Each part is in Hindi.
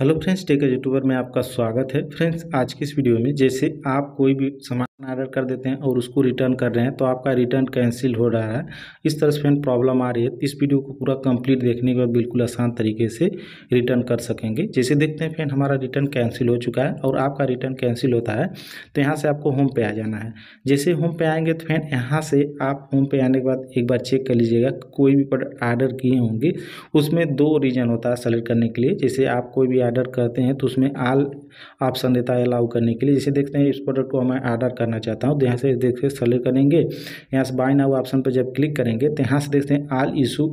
हेलो फ्रेंड्स टेक यूट्यूबर में आपका स्वागत है फ्रेंड्स आज की इस वीडियो में जैसे आप कोई भी सामान ऑर्डर कर देते हैं और उसको रिटर्न कर रहे हैं तो आपका रिटर्न कैंसिल हो रहा है इस तरह से फ्रेंड प्रॉब्लम आ रही है इस वीडियो को पूरा कंप्लीट देखने के बाद बिल्कुल आसान तरीके से रिटर्न कर सकेंगे जैसे देखते हैं फ्रेंड हमारा रिटर्न कैंसिल हो चुका है और आपका रिटर्न कैंसिल होता है तो यहाँ से आपको होम पे आ जाना है जैसे होम पे आएंगे तो फ्रेंड यहाँ से आप होम पे आने के बाद एक बार चेक कर लीजिएगा कोई भी प्रोडक्ट ऑर्डर किए होंगे उसमें दो रीज़न होता है सेलेक्ट करने के लिए जैसे आप कोई भी ऑर्डर करते हैं तो उसमें आल ऑप्शन देता है अलाउ करने के लिए जैसे देखते हैं इस प्रोडक्ट को मैं ऑर्डर करना चाहता हूँ तो यहाँ से देखते सेलेक्ट करेंगे यहाँ से बाय नाउ ऑप्शन पर जब क्लिक करेंगे तो यहाँ से देखते हैं all issue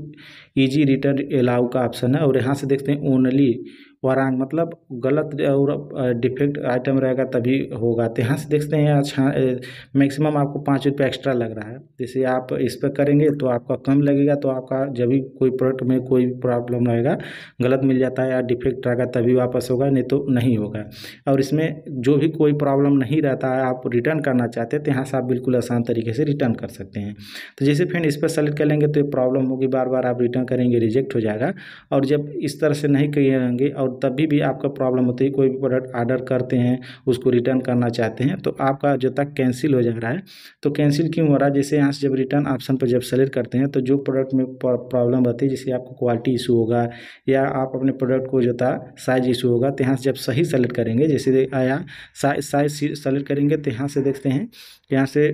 easy return allow का ऑप्शन है और यहाँ से देखते हैं ओनली वरांग मतलब गलत और डिफेक्ट आइटम रहेगा तभी होगा तो यहाँ से देखते हैं अच्छा मैक्सिमम आपको पाँच रुपये एक्स्ट्रा लग रहा है जैसे आप इस पर करेंगे तो आपका कम लगेगा तो आपका जब भी कोई प्रोडक्ट में कोई प्रॉब्लम रहेगा गलत मिल जाता है या डिफेक्ट रहेगा तभी वापस होगा नहीं तो नहीं होगा और इसमें जो भी कोई प्रॉब्लम नहीं रहता है आप रिटर्न करना चाहते हैं तो यहाँ से आप बिल्कुल आसान तरीके से रिटर्न कर सकते हैं तो जैसे फिर इस पर सेलेक्ट कर लेंगे तो प्रॉब्लम होगी बार बार आप रिटर्न करेंगे रिजेक्ट हो जाएगा और जब इस तरह से नहीं किए और और तभी भी आपका प्रॉब्लम होती है कोई भी प्रोडक्ट आर्डर करते हैं उसको रिटर्न करना चाहते हैं तो आपका जो तक कैंसिल हो जा रहा है तो कैंसिल क्यों हो रहा है जैसे यहाँ से जब रिटर्न ऑप्शन पर जब सेलेक्ट करते हैं तो जो प्रोडक्ट में प्रॉब्लम रहती है जैसे आपको क्वालिटी इशू होगा या आप अपने प्रोडक्ट को था साइज इशू होगा तो यहाँ से जब सही सेलेक्ट करेंगे जैसे आया साइज साइज सेलेक्ट करेंगे तो यहाँ से देखते हैं यहाँ से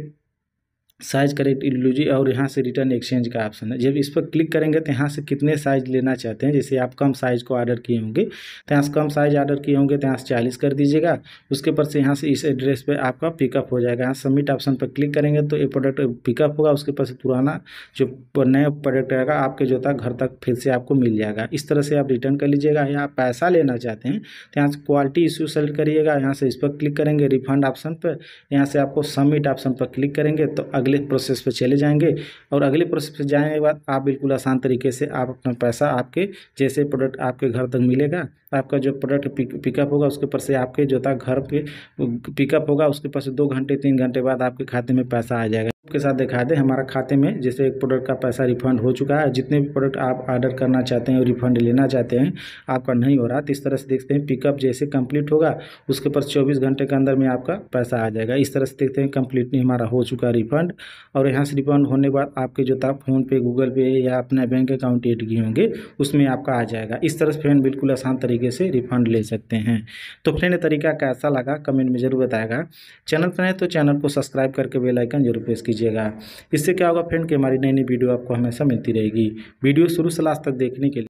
साइज करेक्ट इलूजी और यहाँ से रिटर्न एक्सचेंज का ऑप्शन है जब इस पर क्लिक करेंगे तो यहाँ से कितने साइज लेना चाहते हैं जैसे आप कम साइज को ऑर्डर किए होंगे तो यहाँ से कम साइज ऑर्डर किए होंगे तो यहाँ से चालीस कर दीजिएगा उसके ऊपर से यहाँ से इस एड्रेस पे आपका पिकअप हो जाएगा यहाँ सबमिट ऑप्शन पर क्लिक करेंगे तो ये प्रोडक्ट पिकअप होगा उसके ऊपर से पुराना जो नया प्रोडक्ट रहेगा आपके जो था घर तक फिर से आपको मिल जाएगा इस तरह से आप रिटर्न कर लीजिएगा या पैसा लेना चाहते हैं तो यहाँ से क्वालिटी इश्यू सेलेक्ट करिएगा यहाँ से इस पर क्लिक करेंगे रिफंड ऑप्शन पर यहाँ से आपको सबमिट ऑप्शन पर क्लिक करेंगे तो अगले प्रोसेस पे चले जाएंगे और अगले प्रोसेस पे जाने के बाद आप बिल्कुल आसान तरीके से आप अपना पैसा आपके जैसे प्रोडक्ट आपके घर तक मिलेगा आपका जो प्रोडक्ट पिकअप होगा उसके ऊपर से आपके जो था घर पे पिकअप होगा उसके ऊपर से दो घंटे तीन घंटे बाद आपके खाते में पैसा आ जाएगा के साथ दिखा दें हमारा खाते में जैसे एक प्रोडक्ट का पैसा रिफंड हो चुका है जितने भी प्रोडक्ट आप ऑर्डर करना चाहते हैं और रिफंड लेना चाहते हैं आपका नहीं हो रहा तो इस तरह से देखते हैं पिकअप जैसे कंप्लीट होगा उसके पर 24 घंटे के अंदर में आपका पैसा आ जाएगा इस तरह से देखते हैं नहीं हमारा हो चुका रिफंड और यहाँ से रिफंड होने के बाद आपके जो था फ़ोनपे गूगल पे या अपने बैंक अकाउंट एड किए होंगे उसमें आपका आ जाएगा इस तरह से फ्रेंड बिल्कुल आसान तरीके से रिफंड ले सकते हैं तो फ्रेंड तरीका कैसा लगा कमेंट में ज़रूर बताएगा चैनल पर है तो चैनल को सब्सक्राइब करके बेलाइकन जरूर प्रेस कीजिए कीजिएगा इससे क्या होगा फ्रेंड कि हमारी नई नई वीडियो आपको हमेशा मिलती रहेगी वीडियो शुरू से लास्ट तक देखने के लिए